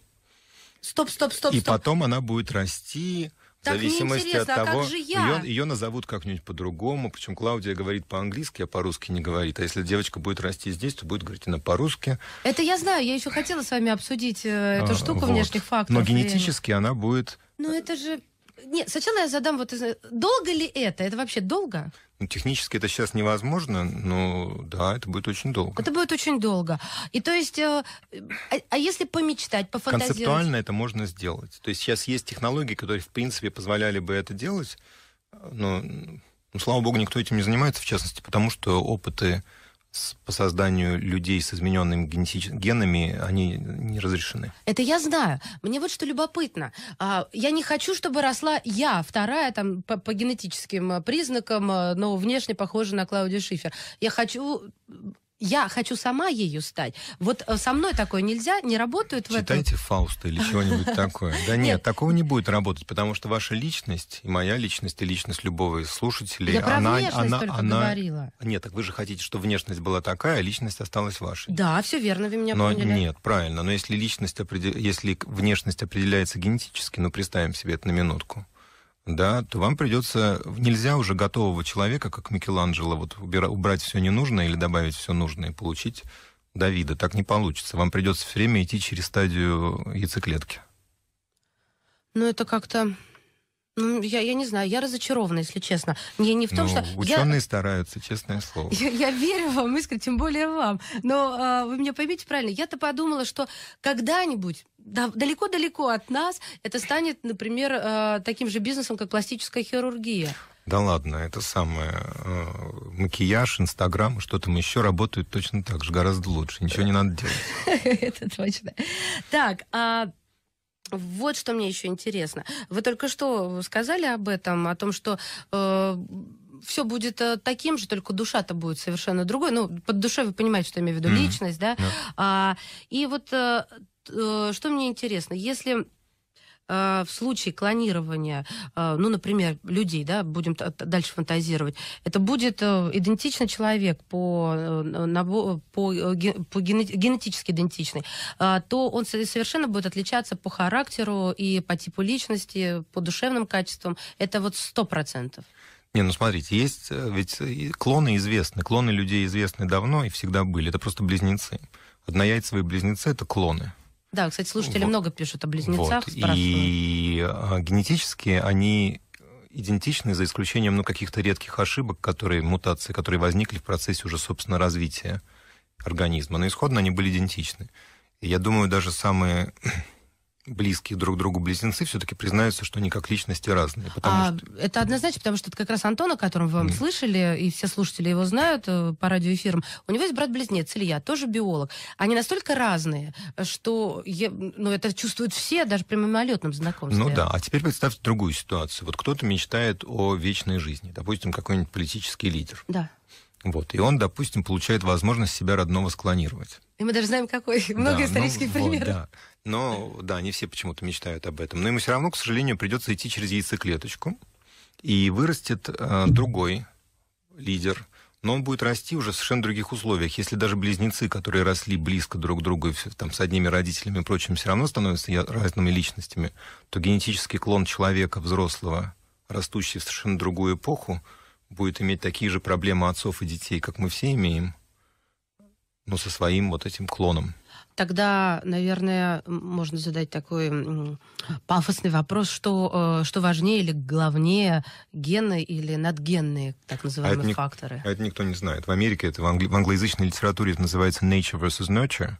Стоп, стоп, стоп, стоп. И потом она будет расти так в зависимости от а того, а ее, ее назовут как-нибудь по-другому. Причем Клаудия говорит по-английски, а по-русски не говорит. А если девочка будет расти здесь, то будет говорить она по-русски. Это я знаю. Я еще хотела с вами обсудить э, эту а, штуку вот. внешних факторов. Но генетически и... она будет... Ну это же... Нет, сначала я задам вот... Долго ли это? Это вообще долго? Ну, технически это сейчас невозможно, но да, это будет очень долго. Это будет очень долго. И то есть, э, а, а если помечтать, пофантазировать? Концептуально это можно сделать. То есть сейчас есть технологии, которые, в принципе, позволяли бы это делать, но, ну, слава богу, никто этим не занимается, в частности, потому что опыты по созданию людей с измененными генами, они не разрешены. Это я знаю. Мне вот что любопытно. А, я не хочу, чтобы росла я, вторая, там, по, по генетическим а, признакам, а, но внешне похожа на Клаудию Шифер. Я хочу я хочу сама ею стать. Вот э, со мной такое нельзя, не работают в Читайте этом. Читайте Фауста или чего-нибудь [LAUGHS] такое. Да нет, такого не будет работать, потому что ваша личность, и моя личность, и личность любого из слушателей, Я про внешность только говорила. Нет, так вы же хотите, чтобы внешность была такая, а личность осталась вашей. Да, все верно, вы меня поняли. Нет, правильно, но если личность, если внешность определяется генетически, ну, представим себе это на минутку, да, то вам придется... Нельзя уже готового человека, как Микеланджело, вот убира убрать все ненужное или добавить все нужное и получить Давида. Так не получится. Вам придется все время идти через стадию яйцеклетки. Ну, это как-то... Ну, я, я не знаю, я разочарована, если честно. Не не в том, ну, что... Ученые я... стараются, честное слово. Я, я верю вам, искренне, тем более вам. Но э, вы меня поймите правильно. Я-то подумала, что когда-нибудь далеко-далеко от нас это станет, например, э, таким же бизнесом, как пластическая хирургия. Да ладно, это самое. Э, макияж, Инстаграм, что там еще работают точно так же, гораздо лучше. Ничего не надо делать. [LAUGHS] Это точно. Так, а вот что мне еще интересно. Вы только что сказали об этом, о том, что э, все будет э, таким же, только душа-то будет совершенно другой. Ну, под душой вы понимаете, что я имею в виду, mm-hmm. личность, да? Yeah. А, и вот э, Э, что мне интересно, если э, в случае клонирования, э, ну, например, людей, да, будем дальше фантазировать, это будет идентично человек по, по, по генетически идентичный, то он совершенно будет отличаться по характеру и по типу личности, по душевным качествам. Это вот сто процентов. Не, ну смотрите, есть ведь клоны известны, клоны людей известны давно и всегда были. Это просто близнецы. Однояйцевые близнецы это клоны. Да, кстати, слушатели вот. много пишут о близнецах, вот. И а, генетически они идентичны за исключением ну, каких-то редких ошибок, которые, мутации, которые возникли в процессе уже, собственно, развития организма. Но исходно они были идентичны. И я думаю, даже самые близкие друг другу близнецы все-таки признаются, что они как личности разные. А, что... Это однозначно, потому что это как раз Антон, о котором вы mm. слышали, и все слушатели его знают э, по радиоэфирам. У него есть брат-близнец Илья, тоже биолог. Они настолько разные, что я, ну, это чувствуют все, даже при мимолетном знакомстве. Ну да, а теперь представьте другую ситуацию. Вот кто-то мечтает о вечной жизни, допустим, какой-нибудь политический лидер. Да вот. И он, допустим, получает возможность себя родного склонировать. И мы даже знаем, какой. Много да, ну исторических ну, примеров. Вот, да. Но да, не все почему-то мечтают об этом. Но ему все равно, к сожалению, придется идти через яйцеклеточку. И вырастет э, другой лидер, но он будет расти уже в совершенно других условиях. Если даже близнецы, которые росли близко друг к другу, там, с одними родителями и прочим, все равно становятся разными личностями, то генетический клон человека взрослого, растущий в совершенно другую эпоху, будет иметь такие же проблемы отцов и детей, как мы все имеем, но со своим вот этим клоном. Тогда, наверное, можно задать такой пафосный вопрос, что, э, что важнее или главнее гены или надгенные так называемые а это факторы? Ник- а это никто не знает. В Америке, это в, англи- в англоязычной литературе это называется nature versus nurture.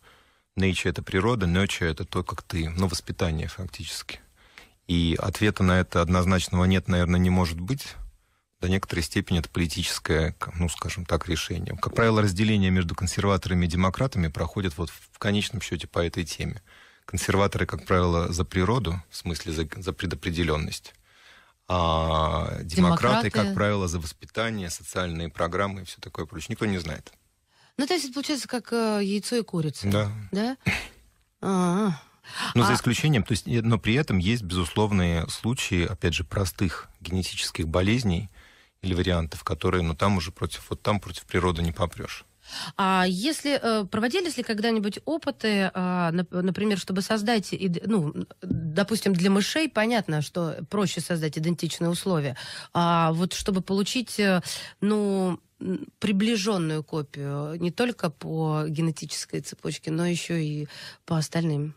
Nature — это природа, nurture — это то, как ты, ну, воспитание фактически. И ответа на это однозначного нет, наверное, не может быть, до некоторой степени это политическое, ну, скажем так, решение. Как правило, разделение между консерваторами и демократами проходит вот в конечном счете по этой теме. Консерваторы, как правило, за природу, в смысле за, за предопределенность, а демократы, демократы, как правило, за воспитание, социальные программы и все такое прочее. Никто не знает. Ну, то есть это получается как э, яйцо и курица. Да. Да? А-а-а. Но а... а. Ну, за а. исключением, то есть, э, но при этом есть безусловные случаи, опять же, простых генетических болезней, или вариантов, которые, ну, там уже против, вот там против природы не попрешь. А если э, проводились ли когда-нибудь опыты, а, например, чтобы создать, ну, допустим, для мышей понятно, что проще создать идентичные условия, а вот чтобы получить, э, ну, приближенную копию не только по генетической цепочке, но еще и по остальным?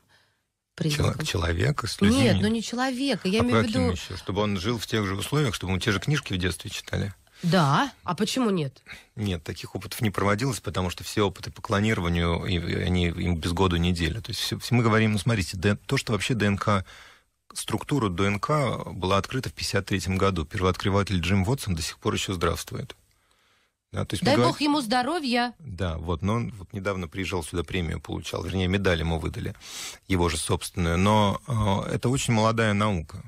признакам. Человека с людьми? Нет, ну не человека. Я а имею в виду... Еще, чтобы он жил в тех же условиях, чтобы ему те же книжки в детстве читали. Да, а почему нет? Нет, таких опытов не проводилось, потому что все опыты по клонированию, и, они им без года неделя. То есть все, мы говорим, ну смотрите, то, что вообще ДНК структура ДНК была открыта в 1953 году. Первооткрыватель Джим Вотсон до сих пор еще здравствует. Да, то есть Дай говорим... бог ему здоровья. Да, вот, но он вот недавно приезжал сюда, премию получал, вернее, медаль ему выдали, его же собственную. Но э, это очень молодая наука.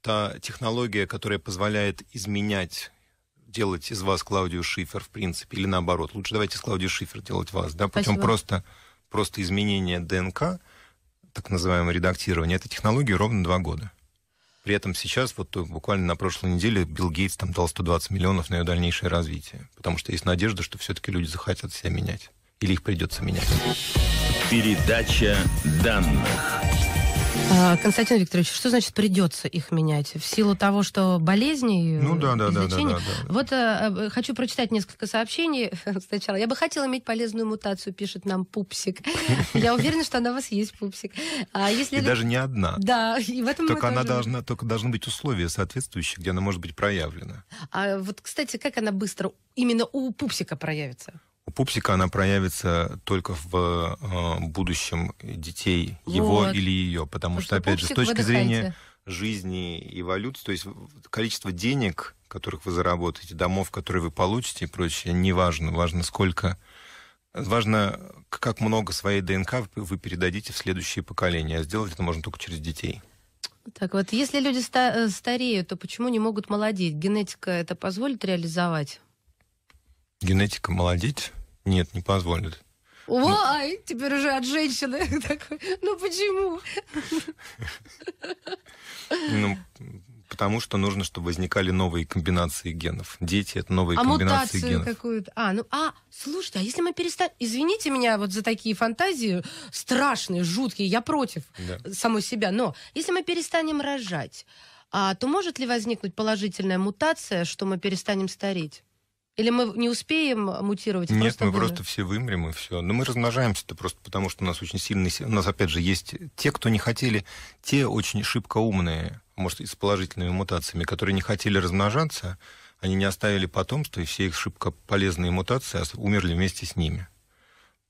Та технология, которая позволяет изменять делать из вас Клаудию Шифер, в принципе, или наоборот. Лучше давайте с Клаудию Шифер делать вас, да, путем Спасибо. просто, просто изменения ДНК, так называемое редактирование, этой технологии ровно два года. При этом сейчас, вот э, буквально на прошлой неделе, Билл Гейтс там дал 120 миллионов на ее дальнейшее развитие. Потому что есть надежда, что все-таки люди захотят себя менять. Или их придется менять. Передача данных. А, Константин Викторович, что значит придется их менять? В силу того, что болезни, э, ну, да, да, излечения? Да, да, да, да. Вот э, э, э, хочу прочитать несколько сообщений [LAUGHS] сначала. Я бы хотела иметь полезную мутацию, пишет нам Пупсик. [LAUGHS] Я уверена, что она у вас есть, Пупсик. А если... И даже не одна. Да, и в этом Только она тоже... должна, только должны быть условия соответствующие, где она может быть проявлена. А вот, кстати, как она быстро именно у Пупсика проявится? У пупсика она проявится только в э, будущем детей, вот. его или ее. Потому что, что опять же, с точки зрения жизни эволюции, то есть количество денег, которых вы заработаете, домов, которые вы получите и прочее, не важно. Важно, сколько... Важно, как много своей ДНК вы передадите в следующие поколения. А сделать это можно только через детей. Так вот, если люди э, стареют, то почему не могут молодеть? Генетика это позволит реализовать? генетика молодить? Нет, не позволит. Ой, Ну, Теперь уже от женщины [LAUGHS] такой. Ну почему? [LAUGHS] Ну, потому что нужно, чтобы возникали новые комбинации генов. Дети это новые а комбинации мутацию генов. какую-то. А, ну, а, слушайте, а если мы перестанем... Извините меня вот за такие фантазии страшные, жуткие, я против да. самой себя, но если мы перестанем рожать, а, то может ли возникнуть положительная мутация, что мы перестанем стареть? Или мы не успеем мутировать? А Нет, просто мы вымрем? просто все вымрем и все. Но мы размножаемся-то просто потому, что у нас очень сильный... У нас, опять же, есть те, кто не хотели, те очень шибко умные, может, и с положительными мутациями, которые не хотели размножаться, они не оставили потомство, и все их шибко полезные мутации умерли вместе с ними.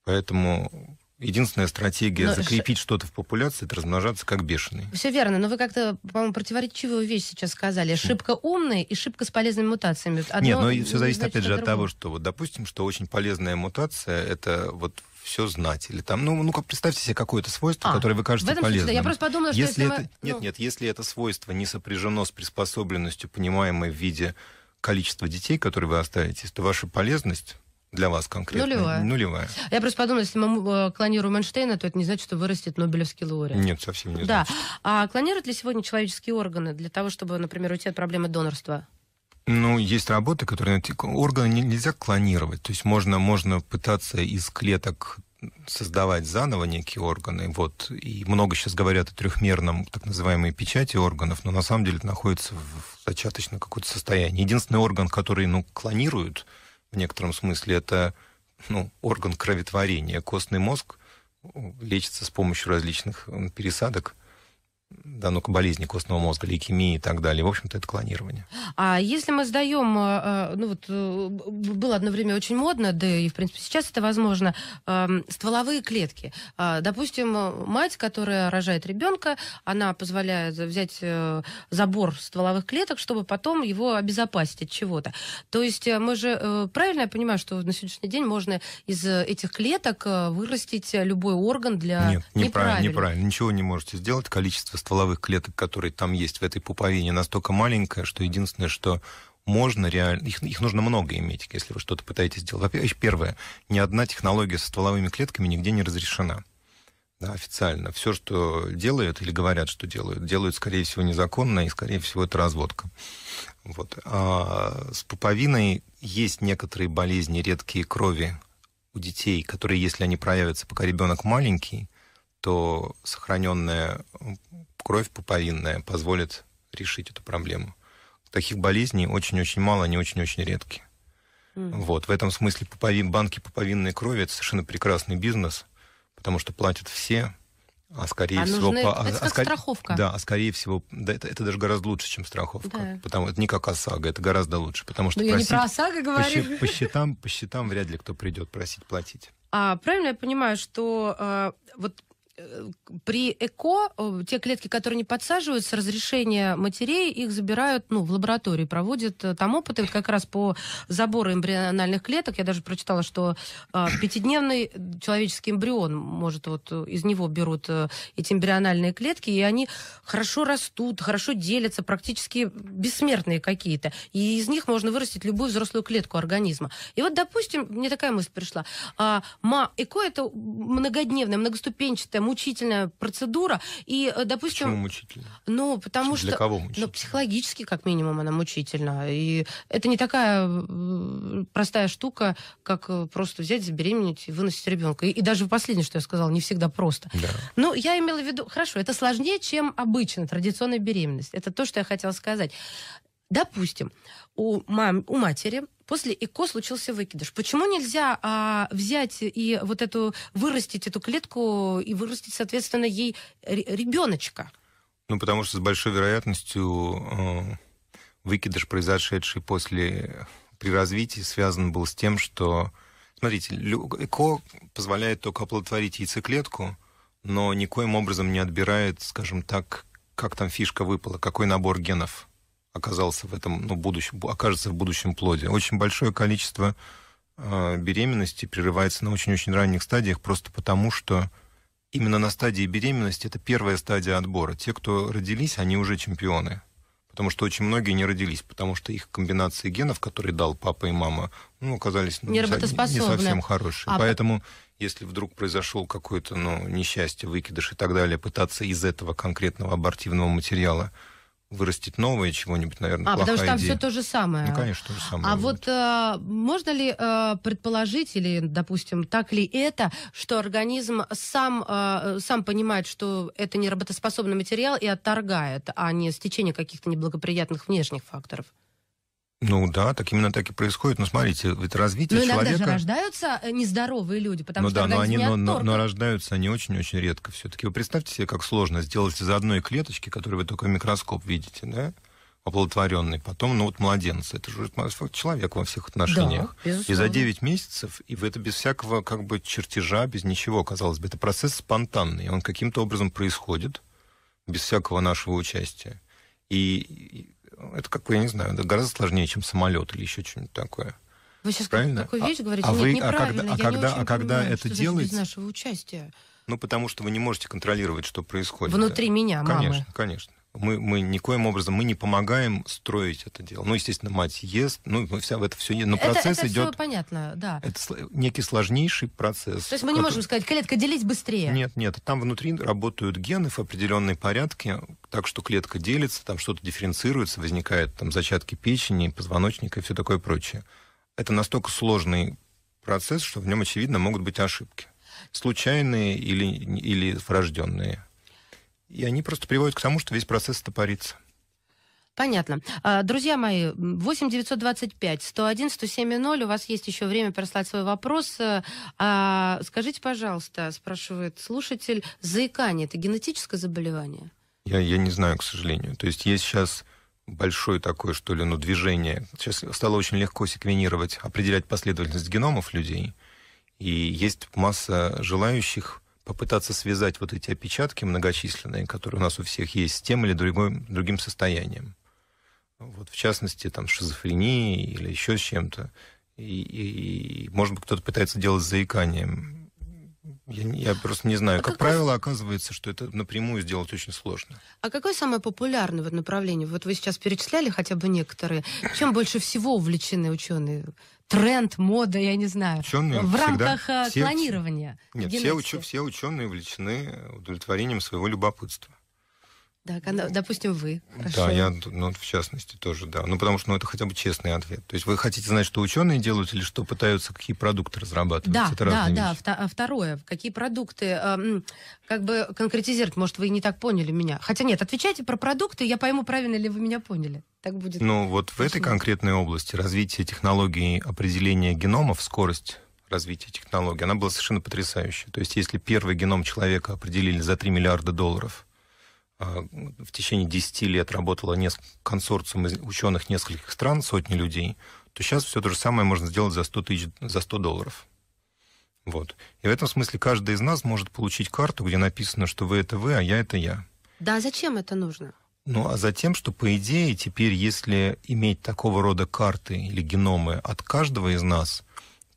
Поэтому единственная стратегия но закрепить ш... что-то в популяции, это размножаться как бешеный. Все верно, но вы как-то, по-моему, противоречивую вещь сейчас сказали. Шибко умные и шибко с полезными мутациями. Одно Нет, но все зависит, опять же, от, от того, что, вот, допустим, что очень полезная мутация, это вот все знать. Или там, ну, ну как представьте себе какое-то свойство, а, которое вы кажется в этом полезным. Смысле, да, я просто подумала, если что если, это... Вы... Нет, ну... нет, если это свойство не сопряжено с приспособленностью, понимаемой в виде количества детей, которые вы оставитесь, то ваша полезность для вас конкретно? Нулевая. Нулевая. Я просто подумала, если мы э, клонируем Эйнштейна, то это не значит, что вырастет Нобелевский лауреат. Нет, совсем не да. значит. А клонируют ли сегодня человеческие органы для того, чтобы, например, уйти от проблемы донорства? Ну, есть работы, которые... Органы нельзя клонировать. То есть можно, можно пытаться из клеток создавать заново некие органы. Вот. И много сейчас говорят о трехмерном так называемой печати органов, но на самом деле это находится в зачаточном каком-то состоянии. Единственный орган, который ну, клонируют, в некотором смысле это ну, орган кроветворения. Костный мозг лечится с помощью различных пересадок, данную болезни костного мозга, лейкемии и так далее. В общем-то, это клонирование. А если мы сдаем, э, э, ну вот э, было одно время очень модно, да и, в принципе, сейчас это возможно, эм, стволовые клетки. А, допустим, мать, которая рожает ребенка, она позволяет взять забор стволовых клеток, чтобы потом его обезопасить от чего-то. То есть мы же, правильно я понимаю, что на сегодняшний день можно из этих клеток вырастить любой орган для... Нет, неправильно, неправильно. неправильно. Ничего не можете сделать. Количество стволовых клеток, которые там есть в этой пуповине, настолько маленькая, что единственное, что можно реально... Их, их нужно много иметь, если вы что-то пытаетесь сделать. Во-первых, первое, ни одна технология со стволовыми клетками нигде не разрешена. Да, официально. Все, что делают или говорят, что делают, делают, скорее всего, незаконно, и, скорее всего, это разводка. Вот. А с пуповиной есть некоторые болезни, редкие крови у детей, которые, если они проявятся, пока ребенок маленький, то сохраненная кровь пуповинная позволит решить эту проблему. Таких болезней очень-очень мало, они очень-очень редки. Mm. Вот, в этом смысле пуповин, банки пуповинной крови – это совершенно прекрасный бизнес, потому что платят все, а скорее а всего... Нужны... По, это а, а как а, страховка. Да, а скорее всего, да, это, это даже гораздо лучше, чем страховка. Да. Потому, это не как ОСАГО, это гораздо лучше. Потому что Но ну, просить, я не про ОСАГО говорю. По, по, счетам, по счетам вряд ли кто придет просить платить. А правильно я понимаю, что э, вот Э, при ЭКО э, те клетки, которые не подсаживаются, разрешение матерей их забирают ну, в лаборатории, проводят э, там опыты вот как раз по забору эмбриональных клеток. Я даже прочитала, что пятидневный человеческий эмбрион, может, вот из него берут эти эмбриональные клетки, и они хорошо растут, хорошо делятся, практически бессмертные какие-то. И из них можно вырастить любую взрослую клетку организма. И вот, допустим, мне такая мысль пришла. А, ма, ЭКО это многодневная, многоступенчатая мучительная процедура. И, э, допустим... Почему мучительно? Ну, потому что... Для кого мучительно? Ну, психологически, как минимум, она мучительна. И это не такая э, простая штука, как э, просто взять, забеременеть и выносить ребенка. И, и даже последнее, что я сказала, не всегда просто. Да. Ну, я имела в виду... Хорошо, это сложнее, чем обычно, традиционная беременность. Это то, что я хотела сказать. Допустим, у, мам, у матери после ЭКО случился выкидыш. Почему нельзя а, взять и вот эту вырастить эту клетку и вырастить, соответственно, ей ребеночка? Ну, потому что с большой вероятностью э, выкидыш, произошедший после при развитии, связан был с тем, что, смотрите, ЭКО позволяет только оплодотворить яйцеклетку, но никоим образом не отбирает, скажем так, как там фишка выпала, какой набор генов оказался в этом, ну, будущем, окажется в будущем плоде. Очень большое количество э, беременности прерывается на очень-очень ранних стадиях просто потому, что именно на стадии беременности это первая стадия отбора. Те, кто родились, они уже чемпионы. Потому что очень многие не родились, потому что их комбинации генов, которые дал папа и мама, ну, оказались ну, не, не совсем хорошие. А Поэтому, если вдруг произошел какое-то ну, несчастье, выкидыш и так далее, пытаться из этого конкретного абортивного материала вырастить новое чего-нибудь, наверное, а, потому что там идея. все то же самое. Ну, конечно, то же самое. А будет. вот э, можно ли э, предположить, или, допустим, так ли это, что организм сам, э, сам понимает, что это неработоспособный материал и отторгает, а не стечение каких-то неблагоприятных внешних факторов? Ну да, так именно так и происходит. Но смотрите, ведь развитие но человека... иногда же рождаются э, нездоровые люди, потому ну, что да, но они, но, но, но рождаются они очень-очень редко все-таки. Вы представьте себе, как сложно сделать из одной клеточки, которую вы только в микроскоп видите, да, оплодотворенный, потом, ну вот младенцы. Это же человек во всех отношениях. Да, и за 9 месяцев, и это без всякого как бы чертежа, без ничего, казалось бы. Это процесс спонтанный, он каким-то образом происходит, без всякого нашего участия. И это как, я не знаю, это гораздо сложнее, чем самолет или еще что-нибудь такое. Вы сейчас Правильно? такую а, вещь говорите, а нет, вы, а когда, а когда, не а когда понимаю, это делаете... нашего участия. Ну, потому что вы не можете контролировать, что происходит. Внутри меня, конечно, мамы. Конечно, конечно мы, мы никоим образом мы не помогаем строить это дело. Ну, естественно, мать ест, ну, ну вся в это все не. Но ну, процесс это идет. Все понятно, да. Это некий сложнейший процесс. То есть мы не который... можем сказать, клетка делись быстрее. Нет, нет, там внутри работают гены в определенной порядке, так что клетка делится, там что-то дифференцируется, возникает там зачатки печени, позвоночника и все такое прочее. Это настолько сложный процесс, что в нем, очевидно, могут быть ошибки. Случайные или, или врожденные. И они просто приводят к тому, что весь процесс стопорится. Понятно. А, друзья мои, 8 925 101 107 0, у вас есть еще время прислать свой вопрос. А, а скажите, пожалуйста, спрашивает слушатель, заикание – это генетическое заболевание? Я, я не знаю, к сожалению. То есть есть сейчас большое такое, что ли, ну, движение. Сейчас стало очень легко секвенировать, определять последовательность геномов людей. И есть масса желающих попытаться связать вот эти опечатки многочисленные, которые у нас у всех есть, с тем или другим, другим состоянием. Вот, в частности, там, шизофрении или еще с чем-то. И, и, и, может быть, кто-то пытается делать с заиканием. Я, я просто не знаю. А как какой... правило, оказывается, что это напрямую сделать очень сложно. А какое самое популярное вот направление? Вот вы сейчас перечисляли хотя бы некоторые. Чем больше всего увлечены ученые? тренд, мода, я не знаю. Ученые в рамках все, э, клонирования. Нет, все, уч, все ученые увлечены удовлетворением своего любопытства. Да, когда, допустим, вы. Хорошо. Да, я, ну, в частности, тоже, да. Ну, потому что ну, это хотя бы честный ответ. То есть вы хотите знать, что ученые делают или что пытаются, какие продукты разрабатывать? Да, это да, да. Вто- а, второе, какие продукты, эм, как бы конкретизировать, может, вы не так поняли меня. Хотя нет, отвечайте про продукты, я пойму, правильно ли вы меня поняли. Так будет. Ну, вот в этой конкретной области развитие технологий определения геномов, скорость развития технологий, она была совершенно потрясающая. То есть, если первый геном человека определили за 3 миллиарда долларов – а, в течение 10 лет работало несколько, консорциум из ученых нескольких стран, сотни людей, то сейчас все то же самое можно сделать за 100, тысяч, за 100 долларов. Вот. И в этом смысле каждый из нас может получить карту, где написано, что вы это вы, а я это я. Да, зачем это нужно? Ну, а затем, что, по идее, теперь, если иметь такого рода карты или геномы от каждого из нас,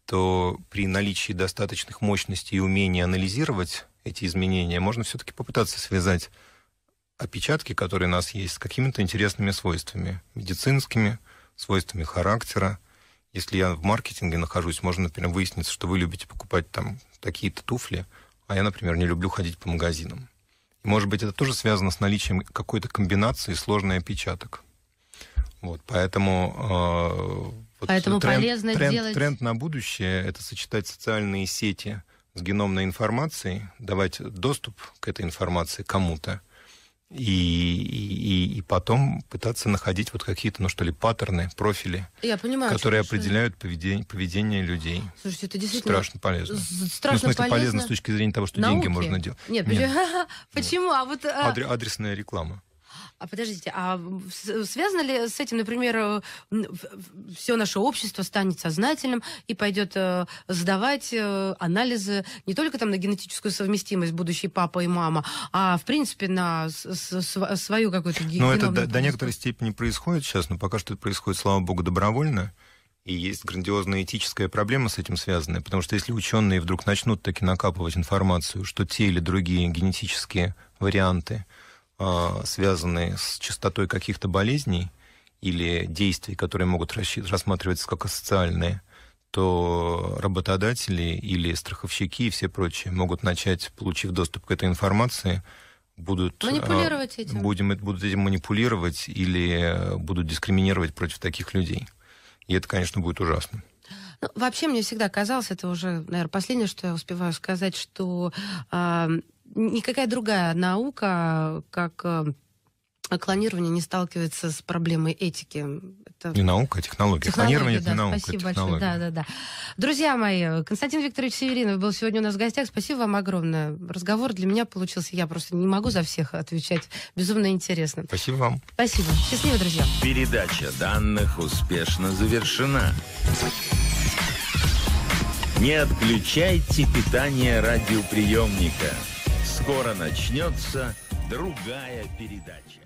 то при наличии достаточных мощностей и умения анализировать эти изменения, можно все-таки попытаться связать опечатки, которые у нас есть, с какими-то интересными свойствами. Медицинскими, свойствами характера. Если я в маркетинге нахожусь, можно, например, выяснить, что вы любите покупать там такие-то туфли, а я, например, не люблю ходить по магазинам. И, может быть, это тоже связано с наличием какой-то комбинации сложных опечаток. Вот, поэтому э, вот поэтому тренд, полезно тренд, делать... тренд на будущее – это сочетать социальные сети с геномной информацией, давать доступ к этой информации кому-то – и, и, и потом пытаться находить вот какие-то, ну что ли, паттерны, профили, Я понимаю, которые определяют поведение, поведение людей. Слушайте, это действительно страшно полезно. Страшно ну, в смысле, полезно. полезно с точки зрения того, что Науки? деньги можно делать. Нет, Нет. [LAUGHS] почему? А вот а... Адресная реклама. А подождите, а связано ли с этим, например, э, все наше общество станет сознательным и пойдет э, сдавать э, анализы не только там на генетическую совместимость будущей папа и мама, а в принципе на свою какую-то генетику? Ну, это до, до некоторой степени происходит сейчас, но пока что это происходит, слава богу, добровольно. И есть грандиозная этическая проблема с этим связанная, потому что если ученые вдруг начнут таки накапывать информацию, что те или другие генетические варианты – а, связанные с частотой каких-то болезней или действий, которые могут рассматриваться как социальные, то работодатели или страховщики и все прочие могут начать, получив доступ к этой информации, будут а, манипулировать этим. Будем, будут этим манипулировать или э, будут дискриминировать против таких людей. И это, конечно, будет ужасно. Ну, вообще мне всегда казалось, это уже, наверное, последнее, что я успеваю сказать, что никакая другая наука, как э, клонирование, не сталкивается с проблемой этики. Это... Не наука, а технология. клонирование да, это не наука, спасибо это большое. Да, да, да. Друзья мои, Константин Викторович Северинов был сегодня у нас в гостях. Спасибо вам огромное. Разговор для меня получился. Я просто не могу за всех отвечать. Безумно интересно. Спасибо вам. Спасибо. Счастливо, друзья. Передача данных успешно завершена. Не отключайте питание радиоприемника. Скоро начнется другая передача.